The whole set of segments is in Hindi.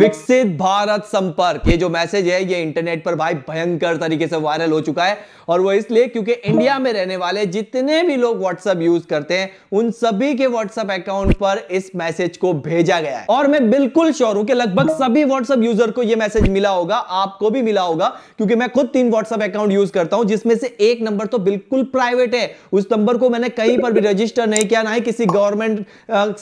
विकसित भारत संपर्क ये जो मैसेज है ये इंटरनेट पर भाई भयंकर तरीके से वायरल हो चुका है और वो इसलिए क्योंकि इंडिया में रहने वाले जितने भी लोग व्हाट्सएप यूज करते हैं उन सभी के व्हाट्सएप अकाउंट पर इस मैसेज को भेजा गया है और मैं बिल्कुल श्योर हूं कि लगभग सभी व्हाट्सएप यूजर को यह मैसेज मिला होगा आपको भी मिला होगा क्योंकि मैं खुद तीन व्हाट्सएप अकाउंट यूज करता हूं जिसमें से एक नंबर तो बिल्कुल प्राइवेट है उस नंबर को मैंने कहीं पर भी रजिस्टर नहीं किया ना ही किसी गवर्नमेंट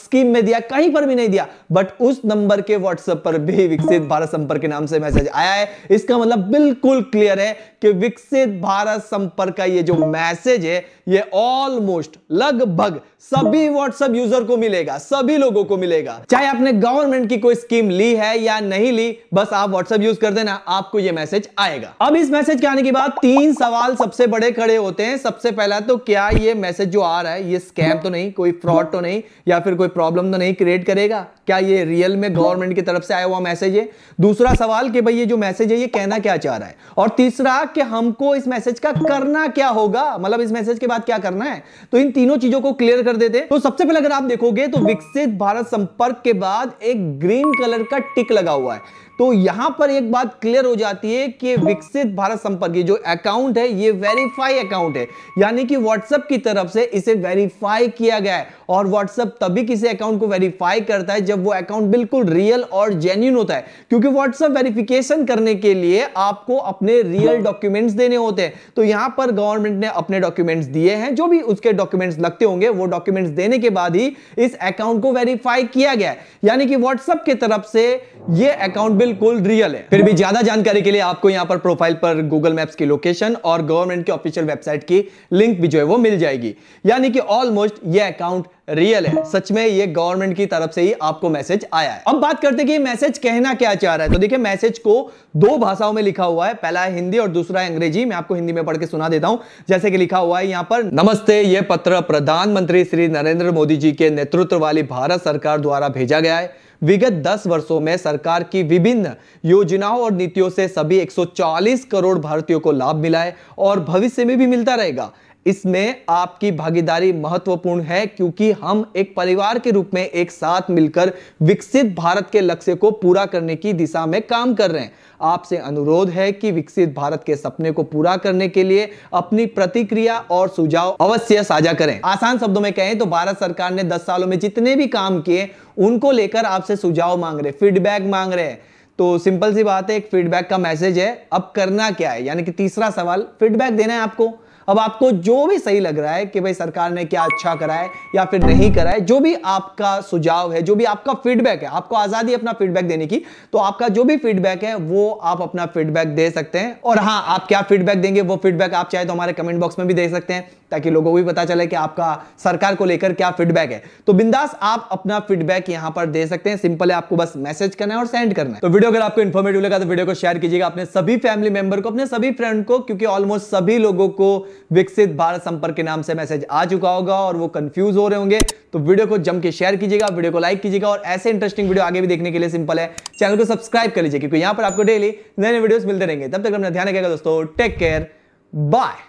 स्कीम में दिया कहीं पर भी नहीं दिया बट उस नंबर के व्हाट्सएप पर भी विकसित भारत संपर्क के नाम से मैसेज आया है इसका मतलब बिल्कुल क्लियर है कि विकसित भारत संपर्क का ये जो मैसेज है ये ऑलमोस्ट लगभग सभी व्हाट्सएप यूजर को मिलेगा सभी लोगों को मिलेगा चाहे आपने गवर्नमेंट की कोई स्कीम ली है या नहीं ली बस आप व्हाट्सएप यूज कर देना आपको यह मैसेज आएगा अब इस मैसेज के आने के बाद तीन सवाल सबसे बड़े खड़े होते हैं सबसे पहला तो क्या ये मैसेज जो आ रहा है ये स्कैम तो नहीं कोई फ्रॉड तो नहीं या फिर कोई प्रॉब्लम तो नहीं क्रिएट करेगा क्या ये रियल में गवर्नमेंट की तरफ से आया हुआ मैसेज है दूसरा सवाल कि भाई ये जो मैसेज है ये कहना क्या चाह रहा है और तीसरा कि हमको इस मैसेज का करना क्या होगा मतलब इस मैसेज के बाद क्या करना है तो इन तीनों चीजों को क्लियर कर देते तो सबसे पहले अगर आप देखोगे तो विकसित भारत संपर्क के बाद एक ग्रीन कलर का टिक लगा हुआ है तो यहां पर एक बात क्लियर हो जाती है कि विकसित भारत संपर्क जो अकाउंट है ये वेरीफाई अकाउंट है यानी कि व्हाट्सएप की तरफ से इसे वेरीफाई किया गया है और व्हाट्सएप तभी किसी अकाउंट को वेरीफाई करता है जब वो अकाउंट बिल्कुल रियल और जेन्यून होता है क्योंकि व्हाट्सएप वेरिफिकेशन करने के लिए आपको अपने रियल डॉक्यूमेंट्स देने होते हैं तो यहां पर गवर्नमेंट ने अपने डॉक्यूमेंट्स दिए हैं जो भी उसके डॉक्यूमेंट्स लगते होंगे वो डॉक्यूमेंट्स देने के बाद ही इस अकाउंट को वेरीफाई किया गया यानी कि व्हाट्सएप की तरफ से ये अकाउंट बिल्कुल रियल है फिर भी ज्यादा जानकारी के लिए आपको यहाँ पर प्रोफाइल पर गूगल मैप्स की लोकेशन और गवर्नमेंट की ऑफिशियल वेबसाइट की लिंक भी जो है वो मिल जाएगी यानी कि ऑलमोस्ट ये अकाउंट रियल है सच में ये गवर्नमेंट की तरफ से ही आपको मैसेज आया है अब बात करते हैं कि मैसेज कहना क्या चाह रहा है तो देखिए मैसेज को दो भाषाओं में लिखा हुआ है पहला है हिंदी और दूसरा है अंग्रेजी मैं आपको हिंदी में पढ़ के सुना देता हूं जैसे कि लिखा हुआ है यहां पर नमस्ते ये पत्र प्रधानमंत्री श्री नरेंद्र मोदी जी के नेतृत्व वाली भारत सरकार द्वारा भेजा गया है विगत 10 वर्षों में सरकार की विभिन्न योजनाओं और नीतियों से सभी 140 करोड़ भारतीयों को लाभ मिला है और भविष्य में भी मिलता रहेगा इसमें आपकी भागीदारी महत्वपूर्ण है क्योंकि हम एक परिवार के रूप में एक साथ मिलकर विकसित भारत के लक्ष्य को पूरा करने की दिशा में काम कर रहे हैं आपसे अनुरोध है कि विकसित भारत के सपने को पूरा करने के लिए अपनी प्रतिक्रिया और सुझाव अवश्य साझा करें आसान शब्दों में कहें तो भारत सरकार ने दस सालों में जितने भी काम किए उनको लेकर आपसे सुझाव मांग रहे फीडबैक मांग रहे हैं तो सिंपल सी बात है एक फीडबैक का मैसेज है अब करना क्या है यानी कि तीसरा सवाल फीडबैक देना है आपको अब आपको जो भी सही लग रहा है कि भाई सरकार ने क्या अच्छा करा है या फिर नहीं करा है जो भी आपका सुझाव है जो भी आपका फीडबैक है आपको आजादी अपना फीडबैक देने की तो आपका जो भी फीडबैक है वो आप अपना फीडबैक दे सकते हैं और हाँ आप क्या फीडबैक देंगे वो फीडबैक आप चाहे तो हमारे कमेंट बॉक्स में भी दे सकते हैं ताकि लोगों को भी पता चले कि आपका सरकार को लेकर क्या फीडबैक है तो बिंदास आप अपना फीडबैक यहां पर दे सकते हैं सिंपल है आपको बस मैसेज करना है और सेंड करना है तो वीडियो अगर आपको इन्फॉर्मेटिव लगा तो वीडियो को शेयर कीजिएगा अपने सभी फैमिली मेंबर को अपने सभी फ्रेंड को क्योंकि ऑलमोस्ट सभी लोगों को विकसित भारत संपर्क के नाम से मैसेज आ चुका होगा और वो कंफ्यूज हो रहे होंगे तो वीडियो को जम के शेयर कीजिएगा वीडियो को लाइक कीजिएगा और ऐसे इंटरेस्टिंग वीडियो आगे भी देखने के लिए सिंपल है चैनल को सब्सक्राइब कर लीजिए क्योंकि यहां पर आपको डेली नए नए वीडियो मिलते रहेंगे तब तक अपना ध्यान रखेगा दोस्तों टेक केयर बाय